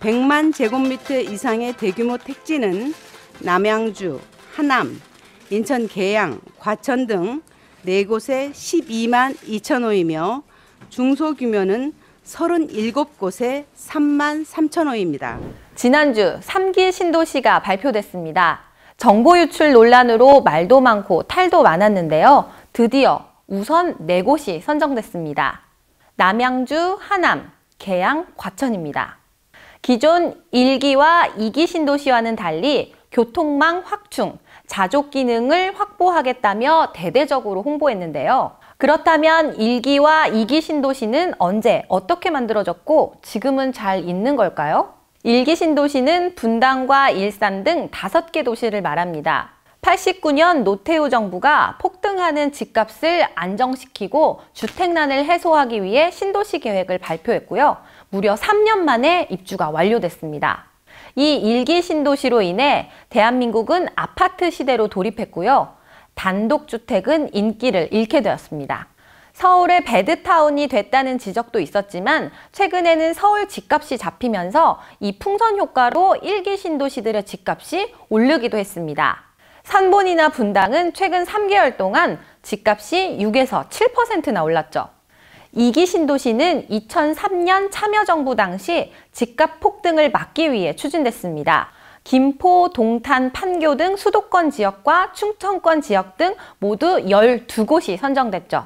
100만 제곱미터 이상의 대규모 택지는 남양주, 하남, 인천 계양, 과천 등 네 곳에 12만 2천 호이며 중소 규모는 37곳에 3만 3천 호입니다. 지난주 3기 신도시가 발표됐습니다. 정보 유출 논란으로 말도 많고 탈도 많았는데요. 드디어 우선 네곳이 선정됐습니다. 남양주, 하남, 계양, 과천입니다. 기존 1기와 2기 신도시와는 달리 교통망 확충, 자족 기능을 확보하겠다며 대대적으로 홍보했는데요. 그렇다면 1기와 2기 신도시는 언제, 어떻게 만들어졌고 지금은 잘 있는 걸까요? 1기 신도시는 분당과 일산 등 다섯 개 도시를 말합니다. 89년 노태우 정부가 폭등하는 집값을 안정시키고 주택난을 해소하기 위해 신도시 계획을 발표했고요. 무려 3년 만에 입주가 완료됐습니다. 이 일기 신도시로 인해 대한민국은 아파트 시대로 돌입했고요. 단독주택은 인기를 잃게 되었습니다. 서울의 배드타운이 됐다는 지적도 있었지만 최근에는 서울 집값이 잡히면서 이 풍선 효과로 일기 신도시들의 집값이 오르기도 했습니다. 산본이나 분당은 최근 3개월 동안 집값이 6에서 7%나 올랐죠. 이기 신도시는 2003년 참여정부 당시 집값 폭등을 막기 위해 추진됐습니다. 김포, 동탄, 판교 등 수도권 지역과 충청권 지역 등 모두 12곳이 선정됐죠.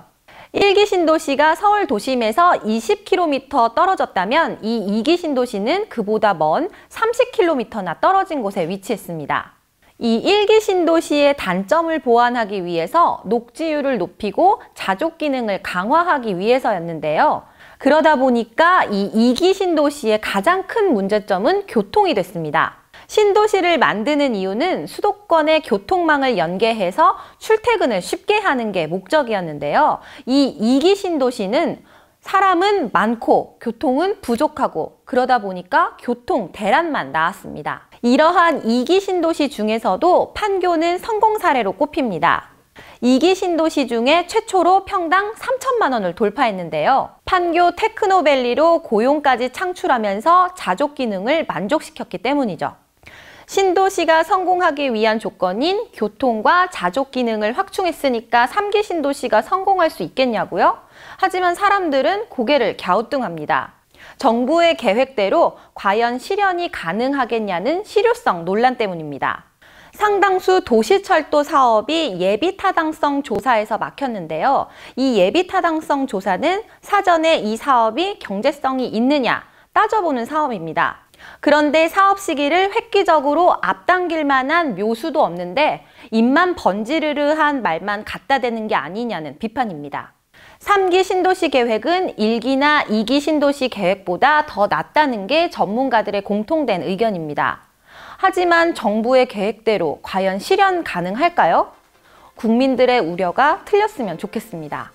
1기 신도시가 서울 도심에서 20km 떨어졌다면 이 2기 신도시는 그보다 먼 30km나 떨어진 곳에 위치했습니다. 이 일기 신도시의 단점을 보완하기 위해서 녹지율을 높이고 자족 기능을 강화하기 위해서였는데요. 그러다 보니까 이 이기 신도시의 가장 큰 문제점은 교통이 됐습니다. 신도시를 만드는 이유는 수도권의 교통망을 연계해서 출퇴근을 쉽게 하는 게 목적이었는데요. 이 이기 신도시는 사람은 많고 교통은 부족하고 그러다 보니까 교통 대란만 나왔습니다. 이러한 이기 신도시 중에서도 판교는 성공 사례로 꼽힙니다. 이기 신도시 중에 최초로 평당 3천만 원을 돌파했는데요. 판교 테크노밸리로 고용까지 창출하면서 자족 기능을 만족시켰기 때문이죠. 신도시가 성공하기 위한 조건인 교통과 자족 기능을 확충했으니까 3기 신도시가 성공할 수 있겠냐고요? 하지만 사람들은 고개를 갸우뚱합니다. 정부의 계획대로 과연 실현이 가능하겠냐는 실효성 논란 때문입니다. 상당수 도시철도 사업이 예비타당성 조사에서 막혔는데요. 이 예비타당성 조사는 사전에 이 사업이 경제성이 있느냐 따져보는 사업입니다. 그런데 사업 시기를 획기적으로 앞당길 만한 묘수도 없는데 입만 번지르르한 말만 갖다 대는 게 아니냐는 비판입니다. 3기 신도시 계획은 1기나2기 신도시 계획보다 더 낫다는 게 전문가들의 공통된 의견입니다. 하지만 정부의 계획대로 과연 실현 가능할까요? 국민들의 우려가 틀렸으면 좋겠습니다.